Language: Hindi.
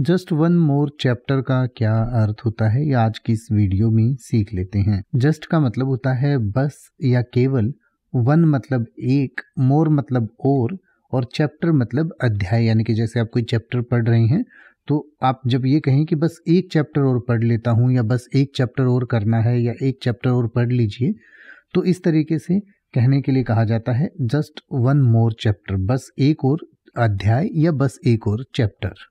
जस्ट वन मोर चैप्टर का क्या अर्थ होता है ये आज की इस वीडियो में सीख लेते हैं जस्ट का मतलब होता है बस या केवल वन मतलब एक मोर मतलब और और चैप्टर मतलब अध्याय यानी कि जैसे आप कोई चैप्टर पढ़ रहे हैं तो आप जब ये कहें कि बस एक चैप्टर और पढ़ लेता हूँ या बस एक चैप्टर और करना है या एक चैप्टर और पढ़ लीजिए तो इस तरीके से कहने के लिए कहा जाता है जस्ट वन मोर चैप्टर बस एक और अध्याय या बस एक और चैप्टर